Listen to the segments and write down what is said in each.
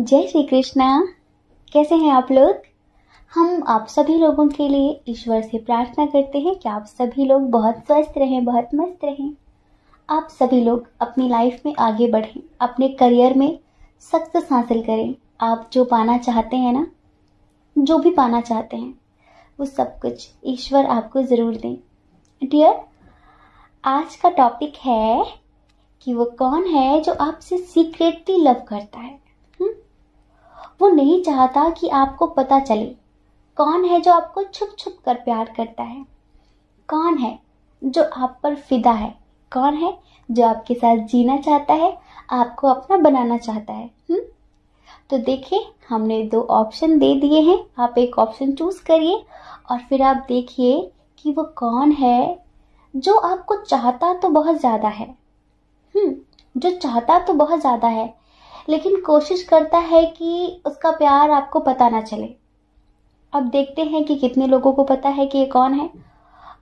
जय श्री कृष्णा कैसे हैं आप लोग हम आप सभी लोगों के लिए ईश्वर से प्रार्थना करते हैं कि आप सभी लोग बहुत स्वस्थ रहें बहुत मस्त रहें आप सभी लोग अपनी लाइफ में आगे बढ़ें अपने करियर में सक्सेस हासिल करें आप जो पाना चाहते हैं ना जो भी पाना चाहते हैं वो सब कुछ ईश्वर आपको ज़रूर दें डियर आज का टॉपिक है कि वो कौन है जो आपसे सीक्रेटली लव करता है वो नहीं चाहता कि आपको पता चले कौन है जो आपको छुप छुप कर प्यार करता है कौन है जो आप पर फिदा है कौन है जो आपके साथ जीना चाहता है आपको अपना बनाना चाहता है हुँ? हम्म? तो देखिए हमने दो ऑप्शन दे दिए हैं आप एक ऑप्शन चूज करिए और फिर आप देखिए कि वो कौन है जो आपको चाहता तो बहुत ज़्यादा है हुँ? हम्म? जो चाहता तो बहुत ज़्यादा है लेकिन कोशिश करता है कि उसका प्यार आपको पता ना चले अब देखते हैं कि कितने लोगों को पता है कि ये कौन है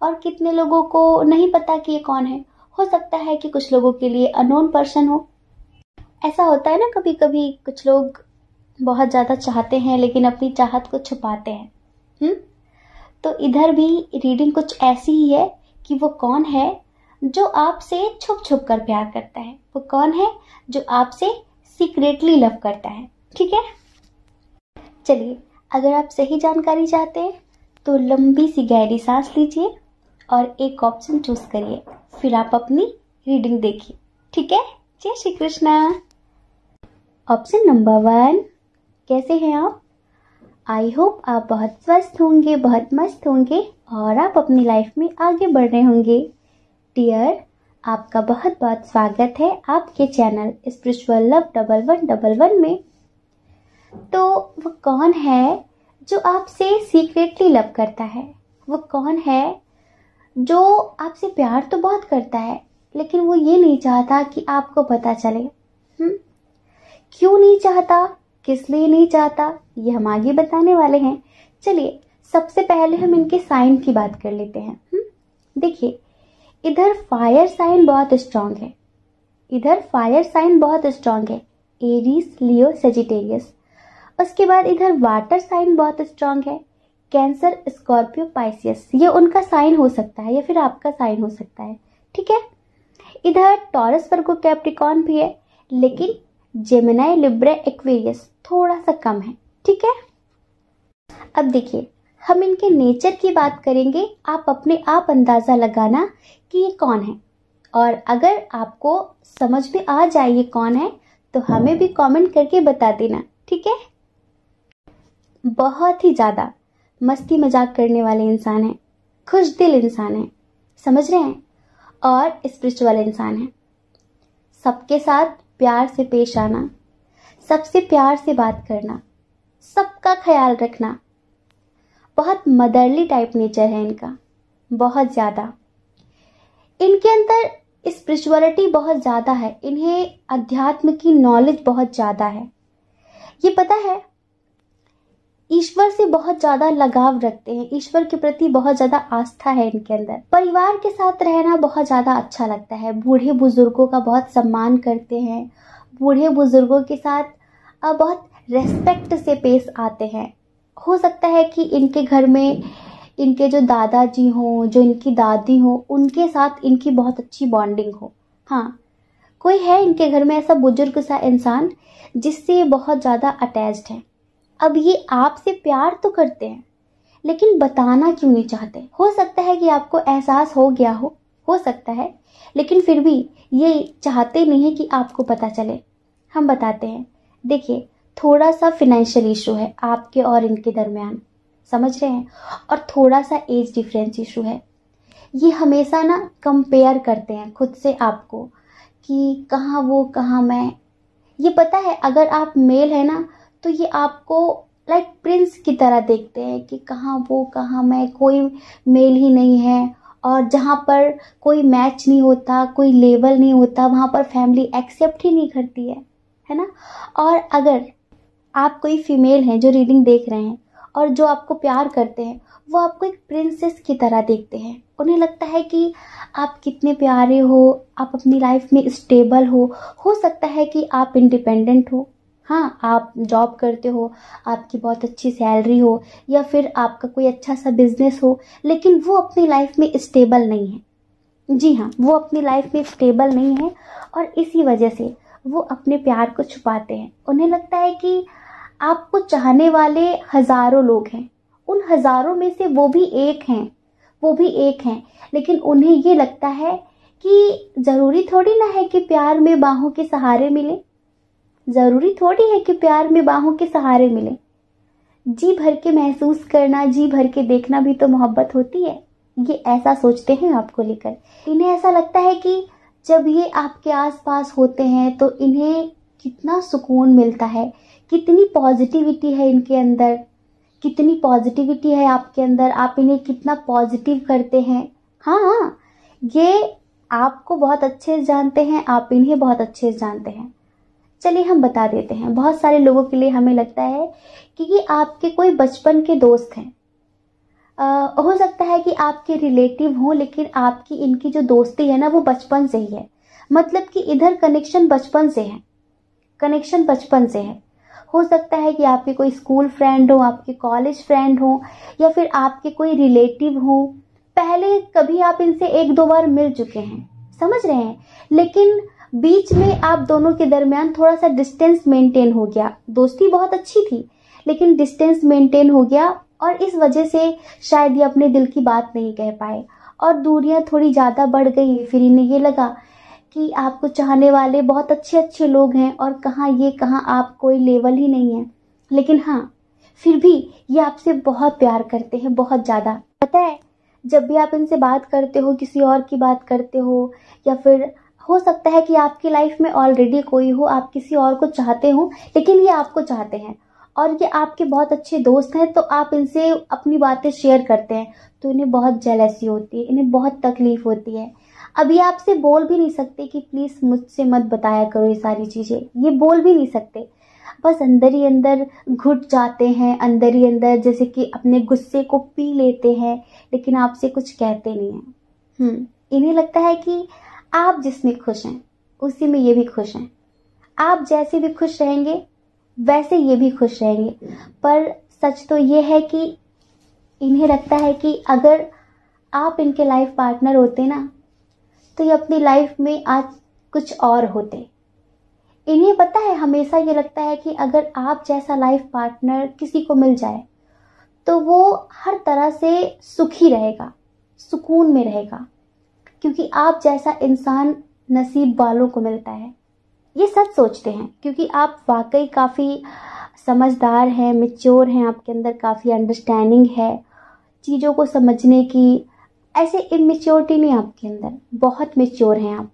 और कितने लोगों को नहीं पता कि ये कौन है हो सकता है कि कुछ लोगों के लिए अनोन पर्सन हो ऐसा होता है ना कभी कभी कुछ लोग बहुत ज़्यादा चाहते हैं लेकिन अपनी चाहत को छुपाते हैं हुँ? हम्म? तो इधर भी रीडिंग कुछ ऐसी ही है कि वो कौन है जो आपसे छुप छुप कर प्यार करता है वो कौन है जो आपसे सीक्रेटली लव करता है ठीक है चलिए अगर आप सही जानकारी चाहते हैं तो लंबी सी गहरी सांस लीजिए और एक ऑप्शन चूज करिए फिर आप अपनी रीडिंग देखिए ठीक है जय Shri Krishna option number one कैसे हैं आप आई होप आप बहुत स्वस्थ होंगे बहुत मस्त होंगे और आप अपनी लाइफ में आगे बढ़ रहे होंगे डियर आपका बहुत बहुत स्वागत है आपके channel spiritual love double one double one में तो वो कौन है जो आपसे सीक्रेटली लव करता है वो कौन है जो आपसे प्यार तो बहुत करता है लेकिन वो ये नहीं चाहता कि आपको पता चले हम्म क्यों नहीं चाहता किस लिए नहीं चाहता ये हम आगे बताने वाले हैं चलिए सबसे पहले हम इनके साइन की बात कर लेते हैं हम्म? देखिए इधर फायर साइन बहुत स्ट्रांग है इधर फायर साइन बहुत स्ट्रांग है एरीज लियो सेजिटेरियस उसके बाद इधर वाटर साइन बहुत स्ट्रांग है कैंसर स्कॉर्पियो पाइसियस ये उनका साइन हो सकता है या फिर आपका साइन हो सकता है ठीक है इधर टॉरस वर्गो कैप्टिकॉन भी है लेकिन जेमिनाई लिब्रे एक्वेरियस थोड़ा सा कम है ठीक है अब देखिए हम इनके नेचर की बात करेंगे आप अपने आप अंदाज़ा लगाना कि ये कौन है और अगर आपको समझ में आ जाए ये कौन है तो हमें भी कमेंट करके बता देना ठीक है बहुत ही ज़्यादा मस्ती मजाक करने वाले इंसान है खुश दिल इंसान है समझ रहे हैं और स्पिरिचुअल इंसान है सबके साथ प्यार से पेश आना सबसे प्यार से बात करना सबका ख्याल रखना बहुत मदरली टाइप नेचर है इनका बहुत ज़्यादा इनके अंदर स्पिरिचुअलिटी बहुत ज़्यादा है इन्हें अध्यात्म की नॉलेज बहुत ज़्यादा है ये पता है ईश्वर से बहुत ज़्यादा लगाव रखते हैं ईश्वर के प्रति बहुत ज़्यादा आस्था है इनके अंदर परिवार के साथ रहना बहुत ज़्यादा अच्छा लगता है बूढ़े बुजुर्गों का बहुत सम्मान करते हैं बूढ़े बुजुर्गों के साथ बहुत रेस्पेक्ट से पेश आते हैं हो सकता है कि इनके घर में इनके जो दादाजी हों जो इनकी दादी हों उनके साथ इनकी बहुत अच्छी बॉन्डिंग हो हाँ कोई है इनके घर में ऐसा बुजुर्ग सा इंसान जिससे ये बहुत ज़्यादा अटैच्ड है अब ये आपसे प्यार तो करते हैं लेकिन बताना क्यों नहीं चाहते हो सकता है कि आपको एहसास हो गया हो हो सकता है लेकिन फिर भी ये चाहते नहीं हैं कि आपको पता चले हम बताते हैं देखिए थोड़ा सा फिनेंशियल इशू है आपके और इनके दरमियान समझ रहे हैं और थोड़ा सा एज डिफरेंस इशू है ये हमेशा ना कंपेयर करते हैं खुद से आपको कि कहाँ वो कहाँ मैं ये पता है अगर आप मेल है ना तो ये आपको लाइक प्रिंस की तरह देखते हैं कि कहाँ वो कहाँ मैं कोई मेल ही नहीं है और जहाँ पर कोई मैच नहीं होता कोई लेवल नहीं होता वहाँ पर फैमिली एक्सेप्ट ही नहीं करती है है ना और अगर आप कोई फीमेल हैं जो रीडिंग देख रहे हैं और जो आपको प्यार करते हैं वो आपको एक प्रिंसेस की तरह देखते हैं उन्हें लगता है कि आप कितने प्यारे हो आप अपनी लाइफ में स्टेबल हो हो सकता है कि आप इंडिपेंडेंट हो हाँ आप जॉब करते हो आपकी बहुत अच्छी सैलरी हो या फिर आपका कोई अच्छा सा बिजनेस हो लेकिन वो अपनी लाइफ में स्टेबल नहीं है जी हाँ वो अपनी लाइफ में स्टेबल नहीं है और इसी वजह से वो अपने प्यार को छुपाते हैं उन्हें लगता है कि आपको चाहने वाले हजारों लोग हैं उन हजारों में से वो भी एक हैं वो भी एक हैं लेकिन उन्हें ये लगता है कि जरूरी थोड़ी ना है कि प्यार में बाहों के सहारे मिले जरूरी थोड़ी है कि प्यार में बाहों के सहारे मिले जी भर के महसूस करना जी भर के देखना भी तो मोहब्बत होती है ये ऐसा सोचते हैं आपको लेकर इन्हें ऐसा लगता है कि जब ये आपके आसपास होते हैं तो इन्हें कितना सुकून मिलता है कितनी पॉजिटिविटी है इनके अंदर कितनी पॉजिटिविटी है आपके अंदर आप इन्हें कितना पॉजिटिव करते हैं हाँ, हाँ ये आपको बहुत अच्छे से जानते हैं आप इन्हें बहुत अच्छे से जानते हैं चलिए हम बता देते हैं बहुत सारे लोगों के लिए हमें लगता है कि ये आपके कोई बचपन के दोस्त हैं आ, हो सकता है कि आपके रिलेटिव हों लेकिन आपकी इनकी जो दोस्ती है ना वो बचपन से ही है मतलब कि इधर कनेक्शन बचपन से है कनेक्शन बचपन से है हो सकता है कि आपके कोई स्कूल फ्रेंड हो आपके कॉलेज फ्रेंड हो या फिर आपके कोई रिलेटिव हो पहले कभी आप इनसे एक दो बार मिल चुके हैं समझ रहे हैं लेकिन बीच में आप दोनों के दरमियान थोड़ा सा डिस्टेंस मेंटेन हो गया दोस्ती बहुत अच्छी थी लेकिन डिस्टेंस मेंटेन हो गया और इस वजह से शायद ये अपने दिल की बात नहीं कह पाए और दूरियां थोड़ी ज़्यादा बढ़ गई फिर इन्हें ये लगा कि आपको चाहने वाले बहुत अच्छे अच्छे लोग हैं और कहाँ ये कहाँ आप कोई लेवल ही नहीं है लेकिन हाँ फिर भी ये आपसे बहुत प्यार करते हैं बहुत ज़्यादा पता है जब भी आप इनसे बात करते हो किसी और की बात करते हो या फिर हो सकता है कि आपकी लाइफ में ऑलरेडी कोई हो आप किसी और को चाहते हो लेकिन ये आपको चाहते हैं और ये आपके बहुत अच्छे दोस्त हैं तो आप इनसे अपनी बातें शेयर करते हैं तो इन्हें बहुत जेलसी होती है इन्हें बहुत तकलीफ होती है अभी आपसे बोल भी नहीं सकते कि प्लीज़ मुझसे मत बताया करो ये सारी चीज़ें ये बोल भी नहीं सकते बस अंदर ही अंदर घुट जाते हैं अंदर ही अंदर जैसे कि अपने गुस्से को पी लेते हैं लेकिन आपसे कुछ कहते नहीं हैं हम्म। इन्हें लगता है कि आप जिसमें खुश हैं उसी में ये भी खुश हैं आप जैसे भी खुश रहेंगे वैसे ये भी खुश रहेंगे पर सच तो ये है कि इन्हें लगता है कि अगर आप इनके लाइफ पार्टनर होते ना तो ये अपनी लाइफ में आज कुछ और होते इन्हें पता है हमेशा ये लगता है कि अगर आप जैसा लाइफ पार्टनर किसी को मिल जाए तो वो हर तरह से सुखी रहेगा सुकून में रहेगा क्योंकि आप जैसा इंसान नसीब वालों को मिलता है ये सच सोचते हैं क्योंकि आप वाकई काफ़ी समझदार हैं मेच्योर हैं आपके अंदर काफ़ी अंडरस्टैंडिंग है चीज़ों को समझने की ऐसे इमेच्योरिटी नहीं आपके अंदर बहुत मेच्योर हैं आप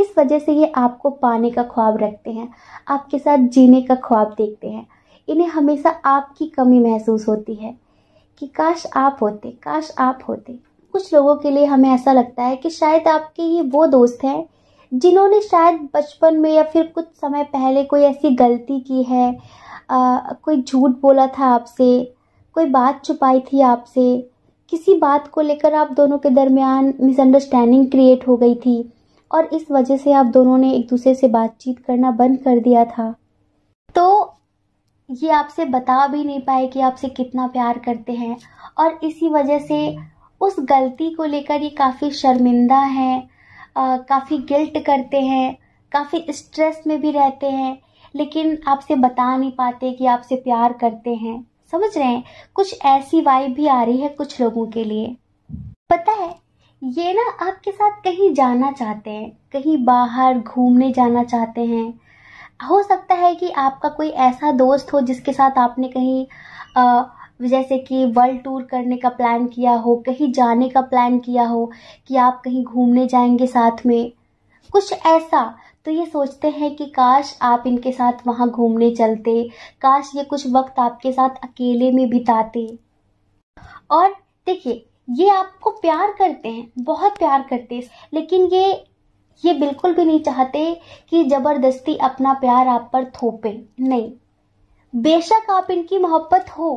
इस वजह से ये आपको पाने का ख्वाब रखते हैं आपके साथ जीने का ख्वाब देखते हैं इन्हें हमेशा आपकी कमी महसूस होती है कि काश आप होते काश आप होते कुछ लोगों के लिए हमें ऐसा लगता है कि शायद आपके ये वो दोस्त हैं जिन्होंने शायद बचपन में या फिर कुछ समय पहले कोई ऐसी गलती की है आ, कोई झूठ बोला था आपसे कोई बात छुपाई थी आपसे किसी बात को लेकर आप दोनों के दरमियान मिसअंडरस्टैंडिंग क्रिएट हो गई थी और इस वजह से आप दोनों ने एक दूसरे से बातचीत करना बंद कर दिया था तो ये आपसे बता भी नहीं पाए कि आपसे कितना प्यार करते हैं और इसी वजह से उस गलती को लेकर ये काफ़ी शर्मिंदा हैं काफ़ी गिल्ट करते हैं काफ़ी स्ट्रेस में भी रहते हैं लेकिन आपसे बता नहीं पाते कि आपसे प्यार करते हैं समझ रहे हैं कुछ ऐसी वाइब भी आ रही है कुछ लोगों के लिए पता है ये ना आपके साथ कहीं जाना चाहते हैं कहीं बाहर घूमने जाना चाहते हैं हो सकता है कि आपका कोई ऐसा दोस्त हो जिसके साथ आपने कहीं आ, जैसे कि वर्ल्ड टूर करने का प्लान किया हो कहीं जाने का प्लान किया हो कि आप कहीं घूमने जाएंगे साथ में कुछ ऐसा तो ये सोचते हैं कि काश आप इनके साथ वहाँ घूमने चलते काश ये कुछ वक्त आपके साथ अकेले में बिताते और देखिए ये आपको प्यार करते हैं बहुत प्यार करते हैं लेकिन ये ये बिल्कुल भी नहीं चाहते कि जबरदस्ती अपना प्यार आप पर थोपे नहीं बेशक आप इनकी मोहब्बत हो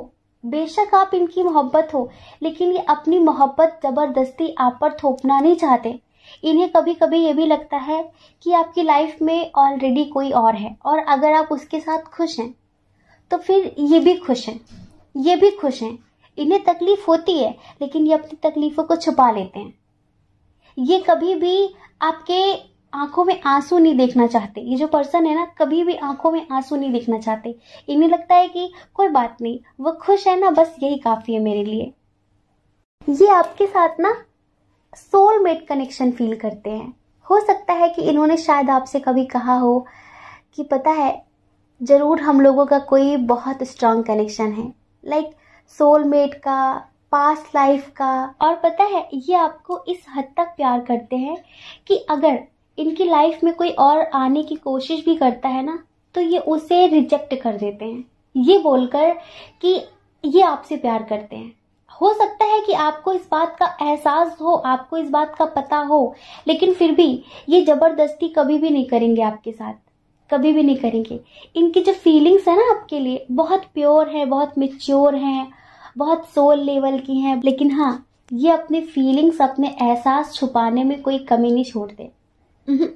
बेशक आप इनकी मोहब्बत हो लेकिन ये अपनी मोहब्बत जबरदस्ती आप पर थोपना नहीं चाहते इन्हें कभी कभी ये भी लगता है कि आपकी लाइफ में ऑलरेडी कोई और है और अगर आप उसके साथ खुश हैं तो फिर ये भी खुश हैं ये भी खुश हैं इन्हें तकलीफ होती है लेकिन ये अपनी तकलीफों को छुपा लेते हैं ये कभी भी आपके आंखों में आंसू नहीं देखना चाहते ये जो पर्सन है ना कभी भी आंखों में आंसू नहीं देखना चाहते इन्हें लगता है कि कोई बात नहीं वो खुश है ना बस यही काफी है मेरे लिए ये आपके साथ ना सोलमेट कनेक्शन फील करते हैं हो सकता है कि इन्होंने शायद आपसे कभी कहा हो कि पता है ज़रूर हम लोगों का कोई बहुत स्ट्रांग कनेक्शन है लाइक like, सोलमेट का पास्ट लाइफ का और पता है ये आपको इस हद तक प्यार करते हैं कि अगर इनकी लाइफ में कोई और आने की कोशिश भी करता है ना तो ये उसे रिजेक्ट कर देते हैं ये बोलकर कि ये आपसे प्यार करते हैं हो सकता है कि आपको इस बात का एहसास हो आपको इस बात का पता हो लेकिन फिर भी ये जबरदस्ती कभी भी नहीं करेंगे आपके साथ कभी भी नहीं करेंगे इनकी जो फीलिंग्स है ना आपके लिए बहुत प्योर है बहुत मेच्योर है बहुत सोल लेवल की हैं लेकिन हाँ ये अपने फीलिंग्स अपने एहसास छुपाने में कोई कमी नहीं छोड़ते हम्म।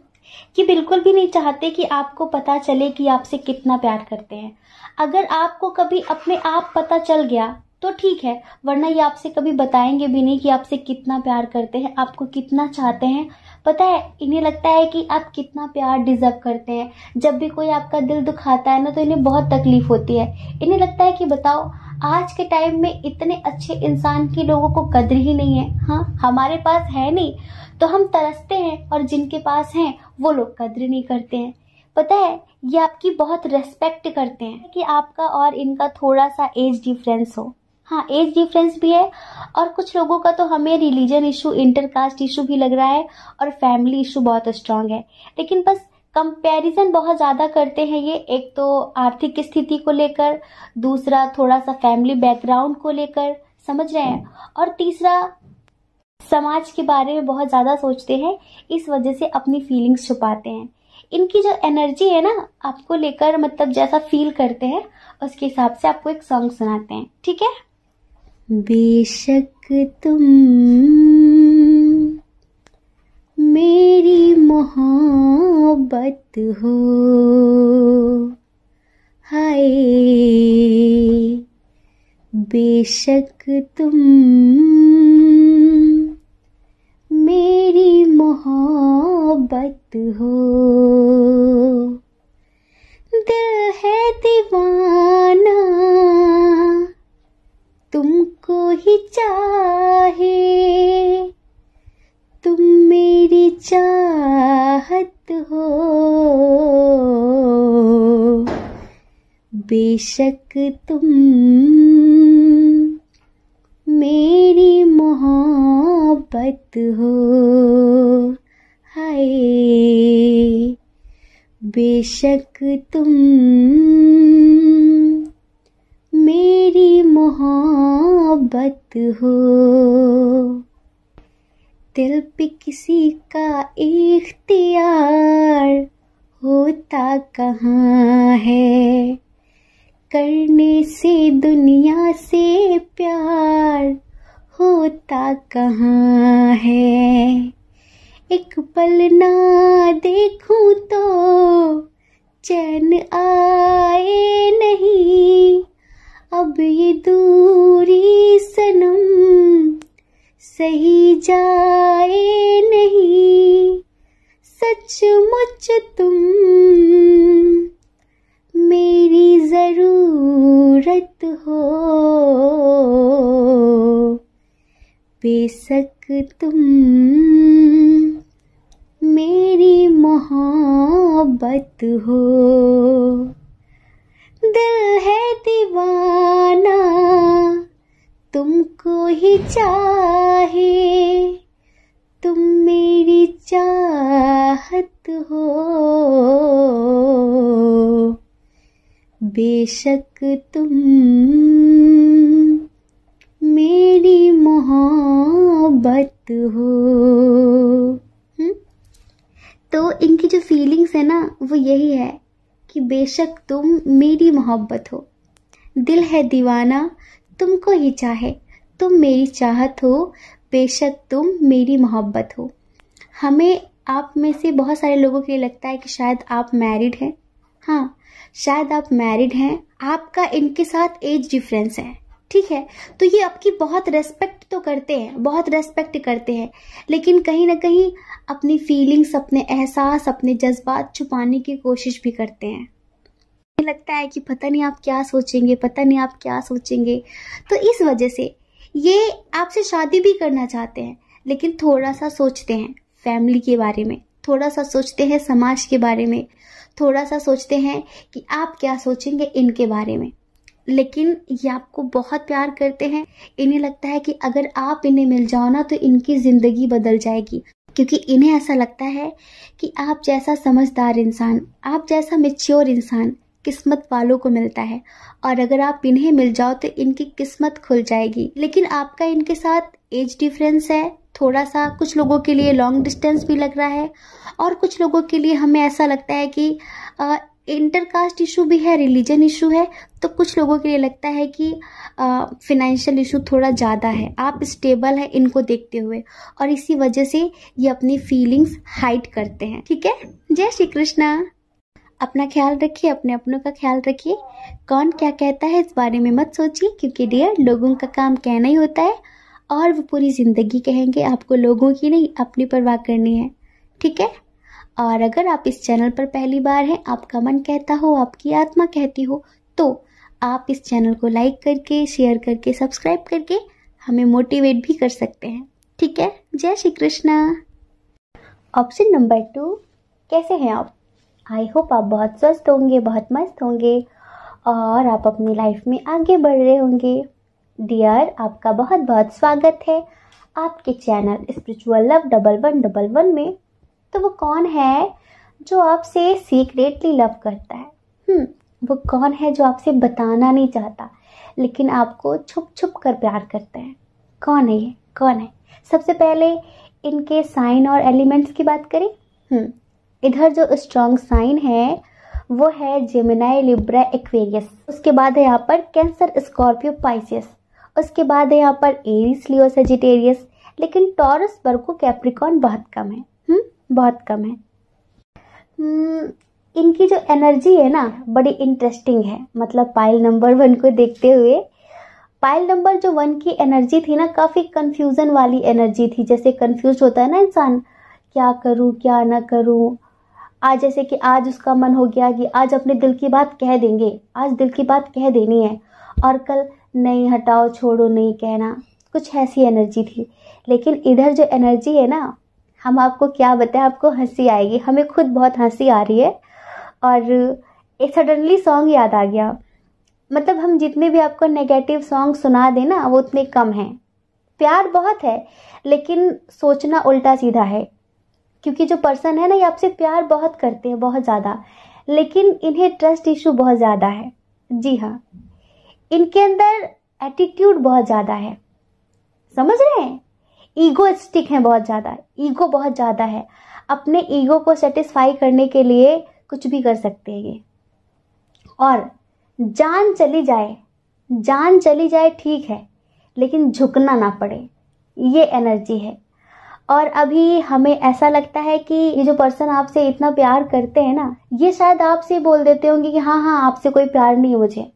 कि बिल्कुल भी नहीं चाहते कि आपको पता चले कि आपसे कितना प्यार करते हैं अगर आपको कभी अपने आप पता चल गया तो ठीक है वरना ये आपसे कभी बताएंगे भी नहीं कि आपसे कितना प्यार करते हैं आपको कितना चाहते हैं पता है इन्हें लगता है कि आप कितना प्यार डिजर्व करते हैं जब भी कोई आपका दिल दुखाता है ना तो इन्हें बहुत तकलीफ होती है इन्हें लगता है कि बताओ आज के टाइम में इतने अच्छे इंसान की लोगों को कदर ही नहीं है हाँ हमारे पास है नहीं तो हम तरसते हैं और जिनके पास हैं वो लोग कदर नहीं करते हैं पता है ये आपकी बहुत रेस्पेक्ट करते हैं कि आपका और इनका थोड़ा सा एज डिफरेंस हो हाँ एज डिफरेंस भी है और कुछ लोगों का तो हमें रिलीजन इशू इंटरकास्ट इशू भी लग रहा है और फैमिली इशू बहुत स्ट्रांग है लेकिन बस कंपैरिजन बहुत ज़्यादा करते हैं ये एक तो आर्थिक स्थिति को लेकर दूसरा थोड़ा सा फैमिली बैकग्राउंड को लेकर समझ रहे हैं और तीसरा समाज के बारे में बहुत ज़्यादा सोचते हैं इस वजह से अपनी फीलिंग्स छुपाते हैं इनकी जो एनर्जी है ना आपको लेकर मतलब जैसा फील करते हैं उसके हिसाब से आपको एक सॉन्ग सुनाते हैं ठीक है बेशक तुम मेरी मोहब्बत हो हाय बेशक तुम मेरी मोहब्बत हो दिल है दीवान ही चाहे तुम मेरी चाहत हो बेशक तुम मेरी मोहब्बत हो हाय बेशक तुम मेरी मोहब्बत हो दिल पे किसी का इख्तियार होता कहाँ है करने से दुनिया से प्यार होता कहाँ है एक पल ना देखूं तो चैन आए नहीं अब ये दूरी सनम सही जाए नहीं सचमुच तुम मेरी जरूरत हो बेशक तुम मेरी मोहब्बत हो दिल है दीवाना तुमको ही चाहे तुम मेरी चाहत हो बेशक तुम मेरी मोहब्बत हो हम्म? तो इनकी जो फीलिंग्स है ना वो यही है कि बेशक तुम मेरी मोहब्बत हो दिल है दीवाना तुमको ही चाहे तुम मेरी चाहत हो बेशक तुम मेरी मोहब्बत हो हमें आप में से बहुत सारे लोगों के लिए लगता है कि शायद आप मैरिड हैं हाँ शायद आप मैरिड हैं आपका इनके साथ एज डिफरेंस है ठीक है तो ये आपकी बहुत रेस्पेक्ट तो करते हैं बहुत रेस्पेक्ट करते हैं लेकिन कहीं ना कहीं अपनी फीलिंग्स अपने एहसास अपने जज्बात छुपाने की कोशिश भी करते हैं लगता है कि पता नहीं आप क्या सोचेंगे पता नहीं आप क्या सोचेंगे तो इस वजह से ये आपसे शादी भी करना चाहते हैं लेकिन थोड़ा सा सोचते हैं फैमिली के बारे में थोड़ा सा सोचते हैं समाज के बारे में थोड़ा सा सोचते हैं कि आप क्या सोचेंगे इनके बारे में लेकिन ये आपको बहुत प्यार करते हैं इन्हें लगता है कि अगर आप इन्हें मिल जाओ ना तो इनकी ज़िंदगी बदल जाएगी क्योंकि इन्हें ऐसा लगता है कि आप जैसा समझदार इंसान आप जैसा मेच्योर इंसान किस्मत वालों को मिलता है और अगर आप इन्हें मिल जाओ तो इनकी किस्मत खुल जाएगी लेकिन आपका इनके साथ एज डिफरेंस है थोड़ा सा कुछ लोगों के लिए लॉन्ग डिस्टेंस भी लग रहा है और कुछ लोगों के लिए हमें ऐसा लगता है कि इंटरकास्ट इशू भी है रिलीजन इशू है तो कुछ लोगों के लिए लगता है कि फिनेंशियल इशू थोड़ा ज़्यादा है आप स्टेबल है इनको देखते हुए और इसी वजह से ये अपनी फीलिंग्स हाइड करते हैं ठीक है जय श्री कृष्णा अपना ख्याल रखिए अपने अपनों का ख्याल रखिए कौन क्या कहता है इस बारे में मत सोचिए क्योंकि डियर लोगों का काम कहना ही होता है और वो पूरी ज़िंदगी कहेंगे आपको लोगों की नहीं अपनी पर वाह करनी है ठीक है और अगर आप इस चैनल पर पहली बार हैं आपका मन कहता हो आपकी आत्मा कहती हो तो आप इस चैनल को लाइक करके शेयर करके सब्सक्राइब करके हमें मोटिवेट भी कर सकते हैं ठीक है जय Shri Krishna option number two कैसे हैं आप आई होप आप बहुत स्वस्थ होंगे बहुत मस्त होंगे और आप अपनी लाइफ में आगे बढ़ रहे होंगे डियर आपका बहुत बहुत स्वागत है आपके channel spiritual love double one double one में तो वो कौन है जो आपसे सीक्रेटली लव करता है हम्म वो कौन है जो आपसे बताना नहीं चाहता लेकिन आपको छुप छुप कर प्यार करते हैं कौन है ये कौन है सबसे पहले इनके साइन और एलिमेंट्स की बात करें हम्म इधर जो स्ट्रॉन्ग साइन है वो है जेमिनाई लिब्रा एक्वेरियस उसके बाद है यहाँ पर कैंसर स्कॉर्पियो पाइसियस उसके बाद है यहाँ पर एरिस लियो सेजिटेरियस लेकिन टॉरस बर्को कैप्रिकॉन बहुत कम है बहुत कम है हम्म, इनकी जो एनर्जी है ना बड़ी इंटरेस्टिंग है मतलब पाइल नंबर वन को देखते हुए पाइल नंबर जो वन की एनर्जी थी ना काफ़ी कंफ्यूजन वाली एनर्जी थी जैसे कंफ्यूज होता है ना इंसान क्या करूँ क्या ना करूँ आज जैसे कि आज उसका मन हो गया कि आज अपने दिल की बात कह देंगे आज दिल की बात कह देनी है और कल नहीं हटाओ छोड़ो नहीं कहना कुछ ऐसी एनर्जी थी लेकिन इधर जो एनर्जी है ना हम आपको क्या बताएं आपको हंसी आएगी हमें खुद बहुत हंसी आ रही है और एक सडनली सॉन्ग याद आ गया मतलब हम जितने भी आपको नेगेटिव सॉन्ग सुना दें ना वो उतने कम हैं प्यार बहुत है लेकिन सोचना उल्टा सीधा है क्योंकि जो पर्सन है ना ये आपसे प्यार बहुत करते हैं बहुत ज़्यादा लेकिन इन्हें ट्रस्ट इशू बहुत ज़्यादा है जी हाँ इनके अंदर एटीट्यूड बहुत ज़्यादा है समझ रहे हैं ईगोस्टिक हैं बहुत ज़्यादा ईगो बहुत ज़्यादा है अपने ईगो को सेटिस्फाई करने के लिए कुछ भी कर सकते हैं ये और जान चली जाए जान चली जाए ठीक है लेकिन झुकना ना पड़े ये एनर्जी है और अभी हमें ऐसा लगता है कि ये जो पर्सन आपसे इतना प्यार करते हैं ना ये शायद आपसे बोल देते होंगे कि हाँ हाँ आपसे कोई प्यार नहीं है मुझे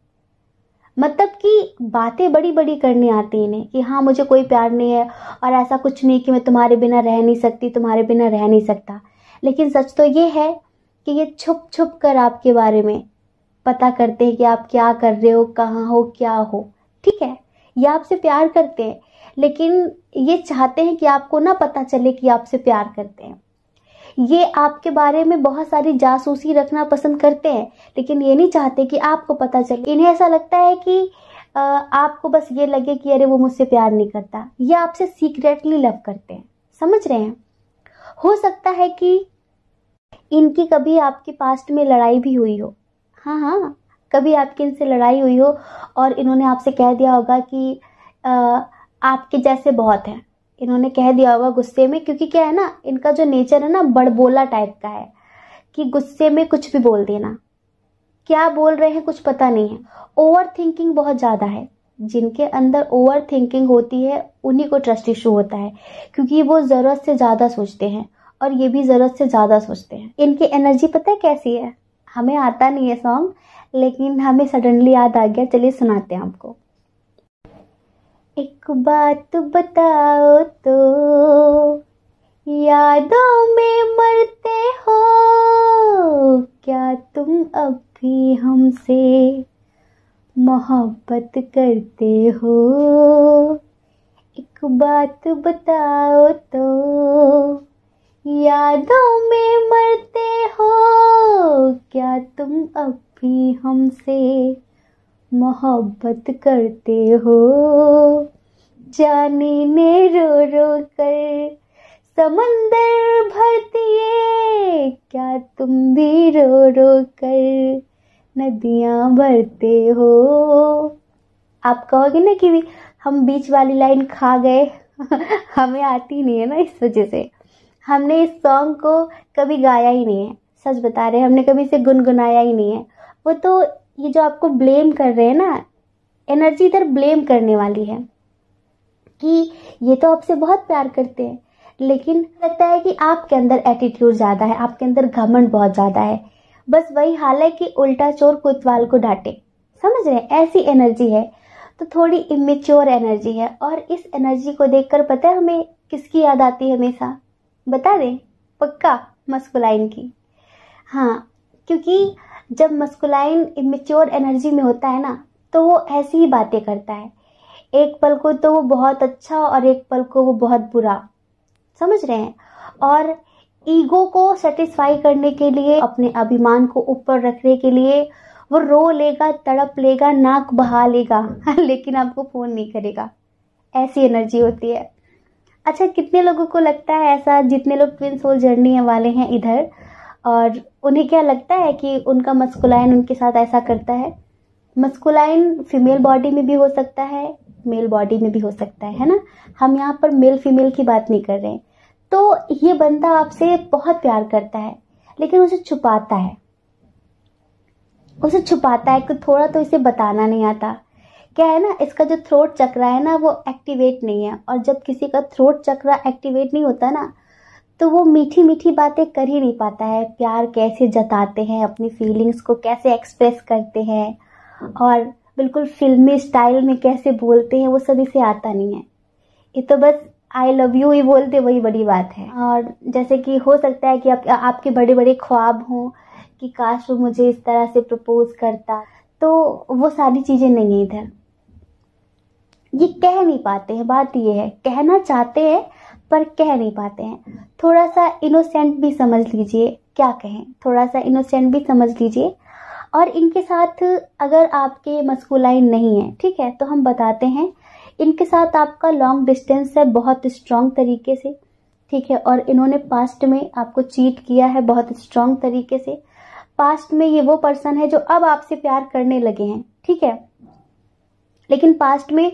मतलब कि बातें बड़ी बड़ी करने आती इन्हें कि हाँ मुझे कोई प्यार नहीं है और ऐसा कुछ नहीं कि मैं तुम्हारे बिना रह नहीं सकती तुम्हारे बिना रह नहीं सकता लेकिन सच तो ये है कि ये छुप छुप कर आपके बारे में पता करते हैं कि आप क्या कर रहे हो कहाँ हो क्या हो ठीक है ये आपसे प्यार करते हैं लेकिन ये चाहते हैं कि आपको ना पता चले कि आपसे प्यार करते हैं ये आपके बारे में बहुत सारी जासूसी रखना पसंद करते हैं लेकिन ये नहीं चाहते कि आपको पता चले इन्हें ऐसा लगता है कि आपको बस ये लगे कि अरे वो मुझसे प्यार नहीं करता ये आपसे सीक्रेटली लव करते हैं समझ रहे हैं हो सकता है कि इनकी कभी आपके पास्ट में लड़ाई भी हुई हो हाँ हाँ कभी आपकी इनसे लड़ाई हुई हो और इन्होंने आपसे कह दिया होगा कि आ, आपके जैसे बहुत हैं इन्होंने कह दिया होगा गुस्से में क्योंकि क्या है ना इनका जो नेचर है ना बड़बोला टाइप का है कि गुस्से में कुछ भी बोल देना क्या बोल रहे हैं कुछ पता नहीं है ओवर थिंकिंग बहुत ज़्यादा है जिनके अंदर ओवर थिंकिंग होती है उन्हीं को ट्रस्ट इशू होता है क्योंकि वो ज़रूरत से ज़्यादा सोचते हैं और ये भी ज़रूरत से ज़्यादा सोचते हैं इनकी एनर्जी पता है कैसी है हमें आता नहीं है सॉन्ग लेकिन हमें सडनली याद आ गया चलिए सुनाते हैं आपको एक बात बताओ तो यादों में मरते हो क्या तुम अब भी हमसे मोहब्बत करते हो एक बात बताओ तो यादों में मरते हो क्या तुम अब भी हमसे मोहब्बत करते हो जाने ने रो रो कर समंदर भरती क्या तुम भी रो रो कर नदियाँ भरते हो आप कहोगे ना कि हम बीच वाली लाइन खा गए हमें आती नहीं है ना इस वजह से हमने इस सॉन्ग को कभी गाया ही नहीं है सच बता रहे हमने कभी इसे गुनगुनाया ही नहीं है वो तो ये जो आपको ब्लेम कर रहे हैं ना एनर्जी इधर ब्लेम करने वाली है कि ये तो आपसे बहुत प्यार करते हैं लेकिन लगता है कि आपके अंदर एटीट्यूड ज़्यादा है आपके अंदर घमंड बहुत ज़्यादा है बस वही हाल है कि उल्टा चोर कुतवाल को डांटे समझ रहे हैं ऐसी एनर्जी है तो थोड़ी इमेच्योर एनर्जी है और इस एनर्जी को देखकर पता है हमें किसकी याद आती है हमेशा बता दें पक्का मस्कुलाइन की हाँ क्योंकि जब मस्कुलाइन इमेच्योर एनर्जी में होता है ना तो वो ऐसी ही बातें करता है एक पल को तो वो बहुत अच्छा और एक पल को वो बहुत बुरा समझ रहे हैं और ईगो को सेटिस्फाई करने के लिए अपने अभिमान को ऊपर रखने के लिए वो रो लेगा तड़प लेगा नाक बहा लेगा लेकिन आपको फोन नहीं करेगा ऐसी एनर्जी होती है अच्छा कितने लोगों को लगता है ऐसा जितने लोग ट्विन सोल जर्नी वाले हैं इधर और उन्हें क्या लगता है कि उनका मस्कुलाइन उनके साथ ऐसा करता है मस्कुलाइन फीमेल बॉडी में भी हो सकता है मेल बॉडी में भी हो सकता है है ना हम यहाँ पर मेल फीमेल की बात नहीं कर रहे हैं तो ये बंदा आपसे बहुत प्यार करता है लेकिन उसे छुपाता है उसे छुपाता है कि थोड़ा तो इसे बताना नहीं आता क्या है ना इसका जो थ्रोट चक्रा है ना वो एक्टिवेट नहीं है और जब किसी का थ्रोट चक्रा एक्टिवेट नहीं होता ना तो वो मीठी मीठी बातें कर ही नहीं पाता है प्यार कैसे जताते हैं अपनी फीलिंग्स को कैसे एक्सप्रेस करते हैं और बिल्कुल फिल्मी स्टाइल में कैसे बोलते हैं वो सब इसे आता नहीं है ये तो बस आई लव यू ही बोलते वही बड़ी बात है और जैसे कि हो सकता है कि आप, आपके बड़े बड़े ख्वाब हों कि काश वो मुझे इस तरह से प्रपोज करता तो वो सारी चीज़ें नहीं है इधर ये कह नहीं पाते हैं बात ये है कहना चाहते हैं पर कह नहीं पाते हैं थोड़ा सा इनोसेंट भी समझ लीजिए क्या कहें थोड़ा सा इनोसेंट भी समझ लीजिए और इनके साथ अगर आपके मस्कुलाइन नहीं है ठीक है तो हम बताते हैं इनके साथ आपका लॉन्ग डिस्टेंस है बहुत स्ट्रांग तरीके से ठीक है और इन्होंने पास्ट में आपको चीट किया है बहुत स्ट्रांग तरीके से पास्ट में ये वो पर्सन है जो अब आपसे प्यार करने लगे हैं ठीक है लेकिन पास्ट में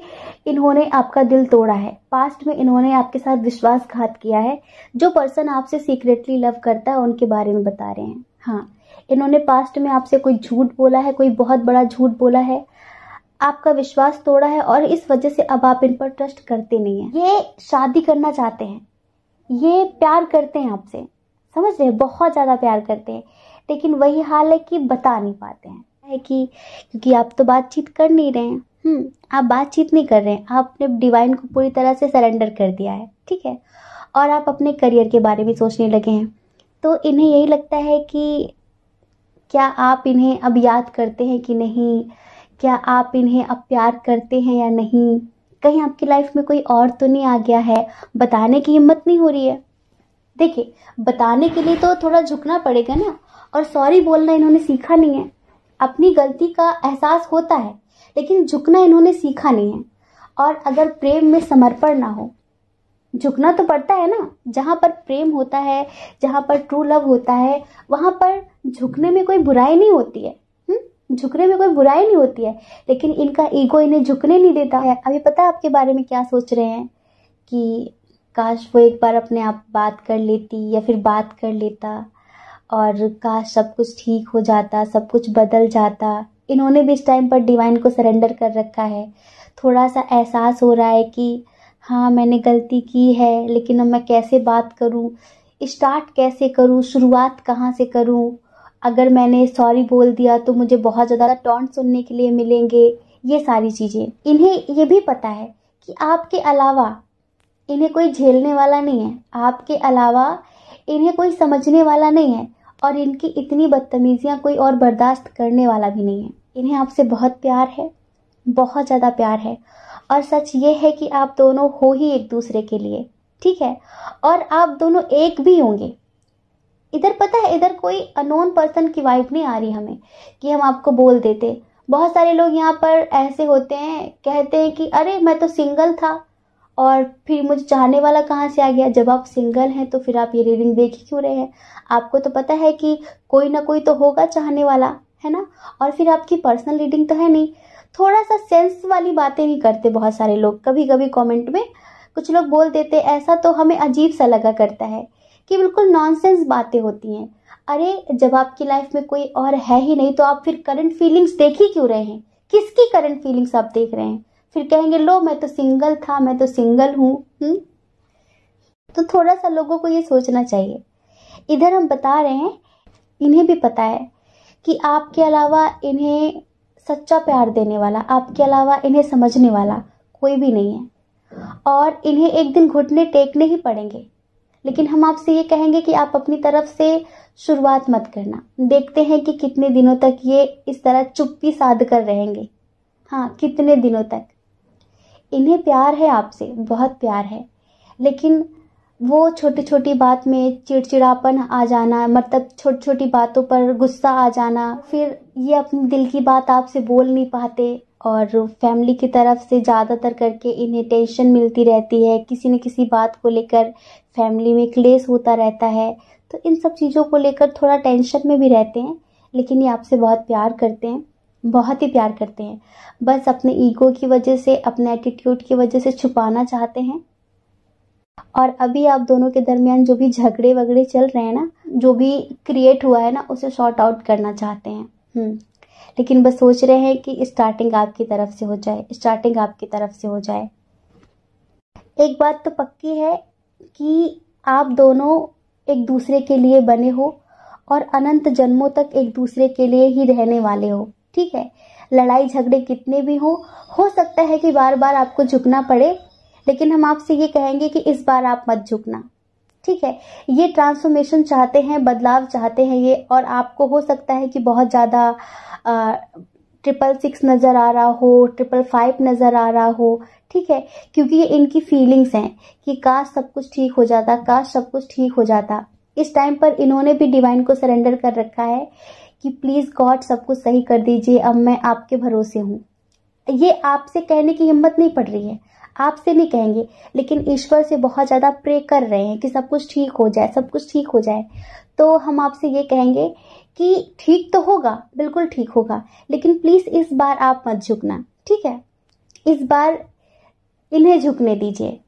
इन्होंने आपका दिल तोड़ा है पास्ट में इन्होंने आपके साथ विश्वासघात किया है जो पर्सन आपसे सीक्रेटली लव करता है उनके बारे में बता रहे हैं हाँ इन्होंने पास्ट में आपसे कोई झूठ बोला है कोई बहुत बड़ा झूठ बोला है आपका विश्वास तोड़ा है और इस वजह से अब आप इन पर ट्रस्ट करते नहीं है ये शादी करना चाहते हैं ये प्यार करते हैं आपसे समझ रहे हैं बहुत ज़्यादा प्यार करते हैं लेकिन वही हाल है कि बता नहीं पाते हैं है कि क्योंकि आप तो बातचीत कर नहीं रहे हैं हम्म आप बातचीत नहीं कर रहे हैं आपने डिवाइन को पूरी तरह से सरेंडर कर दिया है ठीक है और आप अपने करियर के बारे में सोचने लगे हैं तो इन्हें यही लगता है कि क्या आप इन्हें अब याद करते हैं कि नहीं क्या आप इन्हें अब प्यार करते हैं या नहीं कहीं आपकी लाइफ में कोई और तो नहीं आ गया है बताने की हिम्मत नहीं हो रही है देखिए बताने के लिए तो थोड़ा झुकना पड़ेगा ना और सॉरी बोलना इन्होंने सीखा नहीं है अपनी गलती का एहसास होता है लेकिन झुकना इन्होंने सीखा नहीं है और अगर प्रेम में समर्पण ना हो झुकना तो पड़ता है ना जहाँ पर प्रेम होता है जहाँ पर ट्रू लव होता है वहाँ पर झुकने में कोई बुराई नहीं होती है हम्म? झुकने में कोई बुराई नहीं होती है लेकिन इनका ईगो इन्हें झुकने नहीं देता है अभी पता है आपके बारे में क्या सोच रहे हैं कि काश वो एक बार अपने आप बात कर लेती या फिर बात कर लेता और काश सब कुछ ठीक हो जाता सब कुछ बदल जाता इन्होंने भी इस टाइम पर डिवाइन को सरेंडर कर रखा है थोड़ा सा एहसास हो रहा है कि हाँ मैंने गलती की है लेकिन अब मैं कैसे बात करूँ स्टार्ट कैसे करूँ शुरुआत कहाँ से करूँ अगर मैंने सॉरी बोल दिया तो मुझे बहुत ज़्यादा टॉन्ट सुनने के लिए मिलेंगे ये सारी चीज़ें इन्हें ये भी पता है कि आपके अलावा इन्हें कोई झेलने वाला नहीं है आपके अलावा इन्हें कोई समझने वाला नहीं है और इनकी इतनी बदतमीजियाँ कोई और बर्दाश्त करने वाला भी नहीं है इन्हें आपसे बहुत प्यार है बहुत ज़्यादा प्यार है और सच ये है कि आप दोनों हो ही एक दूसरे के लिए ठीक है और आप दोनों एक भी होंगे इधर पता है इधर कोई अनोन पर्सन की वाइफ नहीं आ रही हमें कि हम आपको बोल देते बहुत सारे लोग यहाँ पर ऐसे होते हैं कहते हैं कि अरे मैं तो सिंगल था और फिर मुझे चाहने वाला कहाँ से आ गया जब आप सिंगल हैं तो फिर आप ये रीडिंग देख ही क्यों रहे हैं आपको तो पता है कि कोई ना कोई तो होगा चाहने वाला है ना और फिर आपकी पर्सनल रीडिंग तो है नहीं थोड़ा सा सेंस वाली बातें भी करते बहुत सारे लोग कभी कभी कॉमेंट में कुछ लोग बोल देते ऐसा तो हमें अजीब सा लगा करता है कि बिल्कुल नॉनसेंस बातें होती हैं अरे जब आपकी लाइफ में कोई और है ही नहीं तो आप फिर करंट फीलिंग्स देख ही क्यों रहे हैं किसकी करंट फीलिंग्स आप देख रहे हैं फिर कहेंगे लो मैं तो सिंगल था मैं तो सिंगल हूँ हम्म? तो थोड़ा सा लोगों को ये सोचना चाहिए इधर हम बता रहे हैं इन्हें भी पता है कि आपके अलावा इन्हें सच्चा प्यार देने वाला आपके अलावा इन्हें समझने वाला कोई भी नहीं है और इन्हें एक दिन घुटने टेकने ही पड़ेंगे लेकिन हम आपसे ये कहेंगे कि आप अपनी तरफ से शुरुआत मत करना देखते हैं कि कितने दिनों तक ये इस तरह चुप्पी साध कर रहेंगे हाँ कितने दिनों तक इन्हें प्यार है आपसे बहुत प्यार है लेकिन वो छोटी छोटी बात में चिड़चिड़ापन आ जाना मतलब छोटी छोटी बातों पर गुस्सा आ जाना फिर ये अपने दिल की बात आपसे बोल नहीं पाते और फैमिली की तरफ से ज़्यादातर करके इन्हें टेंशन मिलती रहती है किसी न किसी बात को लेकर फैमिली में क्लेश होता रहता है तो इन सब चीज़ों को लेकर थोड़ा टेंशन में भी रहते हैं लेकिन ये आपसे बहुत प्यार करते हैं बहुत ही प्यार करते हैं बस अपने ईगो की वजह से अपने एटीट्यूड की वजह से छुपाना चाहते हैं और अभी आप दोनों के दरमियान जो भी झगड़े वगड़े चल रहे हैं ना जो भी क्रिएट हुआ है ना उसे शॉर्ट आउट करना चाहते हैं हम्म। लेकिन बस सोच रहे हैं कि स्टार्टिंग आपकी तरफ से हो जाए स्टार्टिंग आपकी तरफ से हो जाए एक बात तो पक्की है कि आप दोनों एक दूसरे के लिए बने हो और अनंत जन्मों तक एक दूसरे के लिए ही रहने वाले हो ठीक है लड़ाई झगड़े कितने भी हों हो सकता है कि बार बार आपको झुकना पड़े लेकिन हम आपसे ये कहेंगे कि इस बार आप मत झुकना ठीक है ये ट्रांसफॉर्मेशन चाहते हैं बदलाव चाहते हैं ये और आपको हो सकता है कि बहुत ज़्यादा ट्रिपल सिक्स नज़र आ रहा हो ट्रिपल फाइव नज़र आ रहा हो ठीक है क्योंकि ये इनकी फीलिंग्स हैं कि काश सब कुछ ठीक हो जाता काश सब कुछ ठीक हो जाता इस टाइम पर इन्होंने भी डिवाइन को सरेंडर कर रखा है कि प्लीज़ गॉड सब कुछ सही कर दीजिए अब मैं आपके भरोसे हूँ ये आपसे कहने की हिम्मत नहीं पड़ रही है आपसे नहीं कहेंगे लेकिन ईश्वर से बहुत ज़्यादा प्रे कर रहे हैं कि सब कुछ ठीक हो जाए सब कुछ ठीक हो जाए तो हम आपसे ये कहेंगे कि ठीक तो होगा बिल्कुल ठीक होगा लेकिन प्लीज़ इस बार आप मत झुकना ठीक है इस बार इन्हें झुकने दीजिए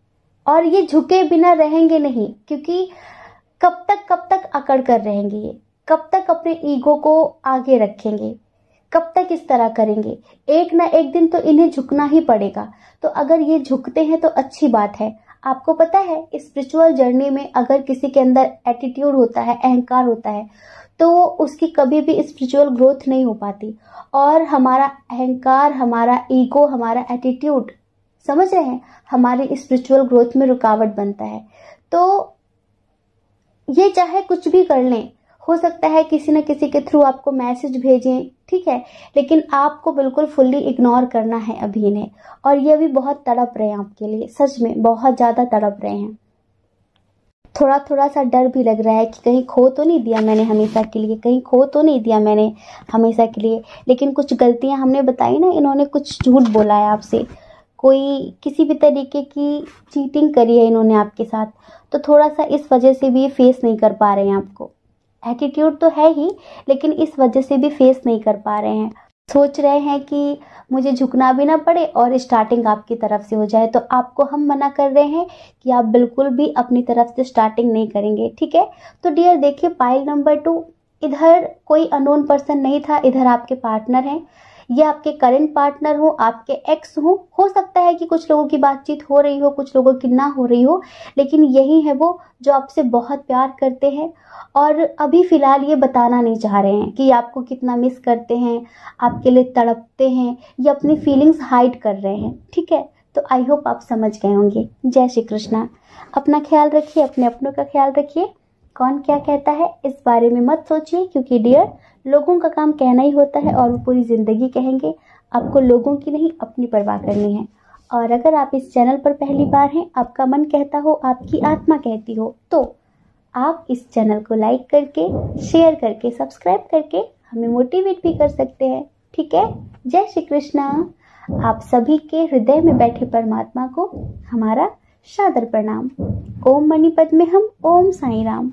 और ये झुके बिना रहेंगे नहीं क्योंकि कब तक कब तक अकड़ कर रहेंगे ये कब तक अपने ईगो को आगे रखेंगे कब तक इस तरह करेंगे एक ना एक दिन तो इन्हें झुकना ही पड़ेगा तो अगर ये झुकते हैं तो अच्छी बात है आपको पता है स्पिरिचुअल जर्नी में अगर किसी के अंदर एटीट्यूड होता है अहंकार होता है तो उसकी कभी भी स्पिरिचुअल ग्रोथ नहीं हो पाती और हमारा अहंकार हमारा ईगो हमारा एटीट्यूड समझ रहे हैं हमारी स्पिरिचुअल ग्रोथ में रुकावट बनता है तो ये चाहे कुछ भी कर लें हो सकता है किसी न किसी के थ्रू आपको मैसेज भेजें ठीक है लेकिन आपको बिल्कुल फुल्ली इग्नोर करना है अभी इन्हें और ये भी बहुत तड़प रहे हैं आपके लिए सच में बहुत ज़्यादा तड़प रहे हैं थोड़ा थोड़ा सा डर भी लग रहा है कि कहीं खो तो नहीं दिया मैंने हमेशा के लिए कहीं खो तो नहीं दिया मैंने हमेशा के लिए लेकिन कुछ गलतियां हमने बताई ना इन्होंने कुछ झूठ बोला है आपसे कोई किसी भी तरीके की चीटिंग करी है इन्होंने आपके साथ तो थोड़ा सा इस वजह से भी ये फेस नहीं कर पा रहे हैं आपको एटीट्यूड तो है ही लेकिन इस वजह से भी फेस नहीं कर पा रहे हैं सोच रहे हैं कि मुझे झुकना भी ना पड़े और स्टार्टिंग आपकी तरफ से हो जाए तो आपको हम मना कर रहे हैं कि आप बिल्कुल भी अपनी तरफ से स्टार्टिंग नहीं करेंगे ठीक है तो डियर देखिए पाइल नंबर टू इधर कोई अनोन पर्सन नहीं था इधर आपके पार्टनर हैं या आपके करंट पार्टनर हो आपके एक्स हो हो सकता है कि कुछ लोगों की बातचीत हो रही हो कुछ लोगों की ना हो रही हो लेकिन यही है वो जो आपसे बहुत प्यार करते हैं और अभी फ़िलहाल ये बताना नहीं चाह रहे हैं कि आपको कितना मिस करते हैं आपके लिए तड़पते हैं या अपनी फीलिंग्स हाइड कर रहे हैं ठीक है तो आई होप आप समझ गए होंगे जय श्री कृष्णा अपना ख्याल रखिए अपने अपनों का ख्याल रखिए कौन क्या कहता है इस बारे में मत सोचिए क्योंकि डियर लोगों का काम कहना ही होता है और वो पूरी ज़िंदगी कहेंगे आपको लोगों की नहीं अपनी परवाह करनी है और अगर आप इस चैनल पर पहली बार हैं आपका मन कहता हो आपकी आत्मा कहती हो तो आप इस चैनल को लाइक करके शेयर करके सब्सक्राइब करके हमें मोटिवेट भी कर सकते हैं ठीक है जय श्री कृष्णा आप सभी के हृदय में बैठे परमात्मा को हमारा सादर प्रणाम ओम मणिपद में हम ओम साई राम